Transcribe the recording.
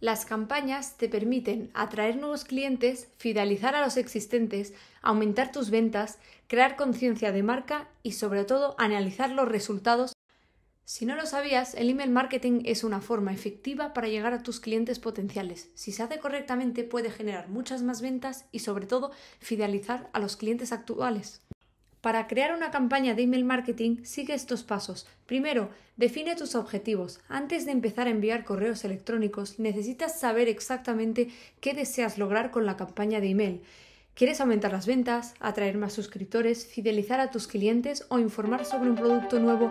Las campañas te permiten atraer nuevos clientes, fidelizar a los existentes, aumentar tus ventas, crear conciencia de marca y sobre todo analizar los resultados. Si no lo sabías, el email marketing es una forma efectiva para llegar a tus clientes potenciales. Si se hace correctamente puede generar muchas más ventas y sobre todo fidelizar a los clientes actuales. Para crear una campaña de email marketing, sigue estos pasos. Primero, define tus objetivos. Antes de empezar a enviar correos electrónicos, necesitas saber exactamente qué deseas lograr con la campaña de email. ¿Quieres aumentar las ventas, atraer más suscriptores, fidelizar a tus clientes o informar sobre un producto nuevo